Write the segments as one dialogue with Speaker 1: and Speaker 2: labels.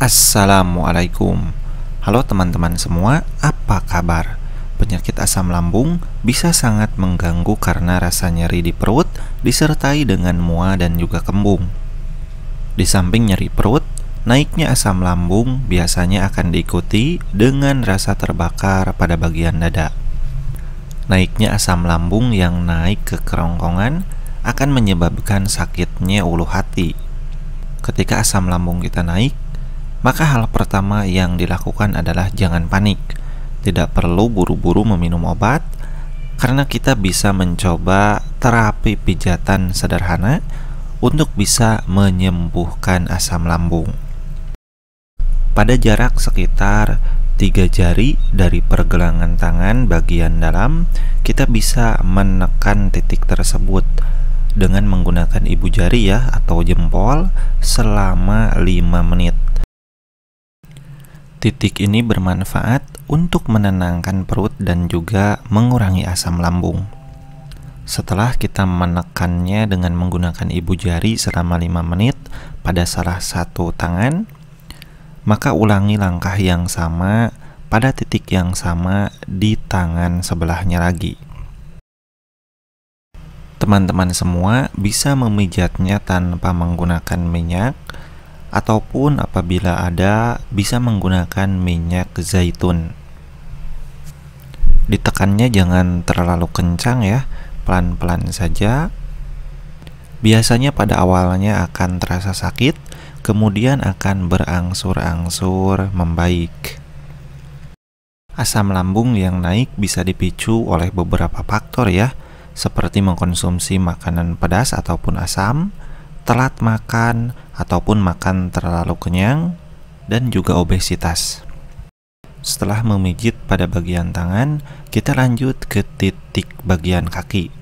Speaker 1: Assalamualaikum Halo teman-teman semua, apa kabar? Penyakit asam lambung bisa sangat mengganggu karena rasa nyeri di perut disertai dengan mua dan juga kembung Di samping nyeri perut, naiknya asam lambung biasanya akan diikuti dengan rasa terbakar pada bagian dada Naiknya asam lambung yang naik ke kerongkongan akan menyebabkan sakitnya ulu hati ketika asam lambung kita naik, maka hal pertama yang dilakukan adalah jangan panik. Tidak perlu buru-buru meminum obat, karena kita bisa mencoba terapi pijatan sederhana untuk bisa menyembuhkan asam lambung. Pada jarak sekitar tiga jari dari pergelangan tangan bagian dalam, kita bisa menekan titik tersebut dengan menggunakan ibu jari ya atau jempol selama 5 menit Titik ini bermanfaat untuk menenangkan perut dan juga mengurangi asam lambung. Setelah kita menekannya dengan menggunakan ibu jari selama 5 menit pada salah satu tangan, maka ulangi langkah yang sama pada titik yang sama di tangan sebelahnya lagi. Teman-teman semua bisa memijatnya tanpa menggunakan minyak ataupun apabila ada bisa menggunakan minyak zaitun. Ditekannya jangan terlalu kencang ya, pelan-pelan saja. Biasanya pada awalnya akan terasa sakit, kemudian akan berangsur-angsur membaik. Asam lambung yang naik bisa dipicu oleh beberapa faktor ya, seperti mengkonsumsi makanan pedas ataupun asam, telat makan ataupun makan terlalu kenyang, dan juga obesitas. Setelah memijit pada bagian tangan, kita lanjut ke titik bagian kaki.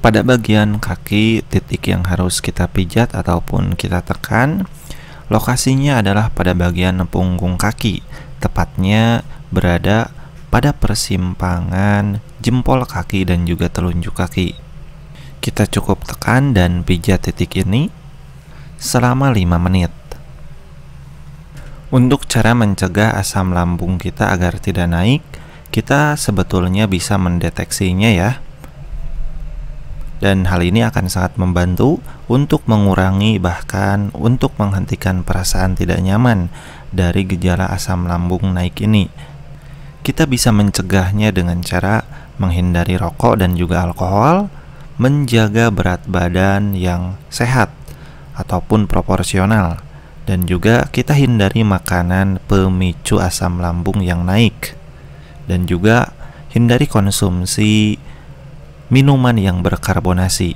Speaker 1: Pada bagian kaki, titik yang harus kita pijat ataupun kita tekan, lokasinya adalah pada bagian punggung kaki, tepatnya berada pada persimpangan jempol kaki dan juga telunjuk kaki. Kita cukup tekan dan pijat titik ini selama 5 menit. Untuk cara mencegah asam lambung kita agar tidak naik, kita sebetulnya bisa mendeteksinya ya. Dan hal ini akan sangat membantu untuk mengurangi bahkan untuk menghentikan perasaan tidak nyaman dari gejala asam lambung naik ini. Kita bisa mencegahnya dengan cara menghindari rokok dan juga alkohol, menjaga berat badan yang sehat ataupun proporsional dan juga kita hindari makanan pemicu asam lambung yang naik dan juga hindari konsumsi minuman yang berkarbonasi.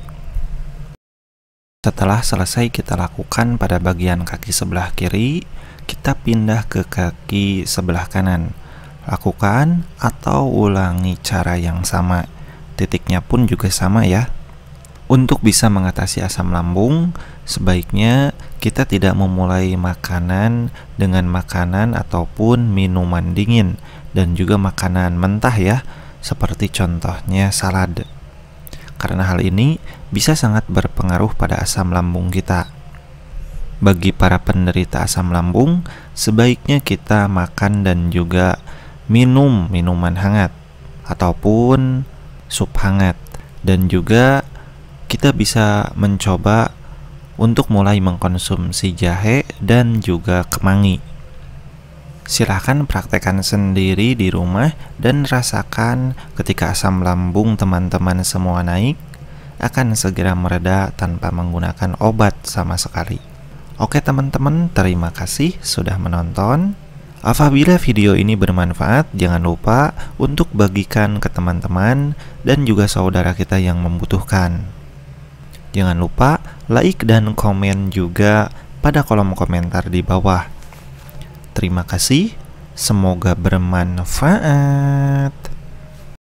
Speaker 1: Setelah selesai kita lakukan pada bagian kaki sebelah kiri, kita pindah ke kaki sebelah kanan. Lakukan atau ulangi cara yang sama titiknya pun juga sama ya. Untuk bisa mengatasi asam lambung, sebaiknya kita tidak memulai makanan dengan makanan ataupun minuman dingin dan juga makanan mentah ya, seperti contohnya salad. Karena hal ini bisa sangat berpengaruh pada asam lambung kita. Bagi para penderita asam lambung, sebaiknya kita makan dan juga minum minuman hangat ataupun sup hangat dan juga kita bisa mencoba untuk mulai mengkonsumsi jahe dan juga kemangi. Silahkan praktekkan sendiri di rumah dan rasakan ketika asam lambung teman-teman semua naik akan segera mereda tanpa menggunakan obat sama sekali. Oke teman-teman, terima kasih sudah menonton. Apabila video ini bermanfaat, jangan lupa untuk bagikan ke teman-teman dan juga saudara kita yang membutuhkan. Jangan lupa like dan komen juga pada kolom komentar di bawah. Terima kasih, semoga bermanfaat.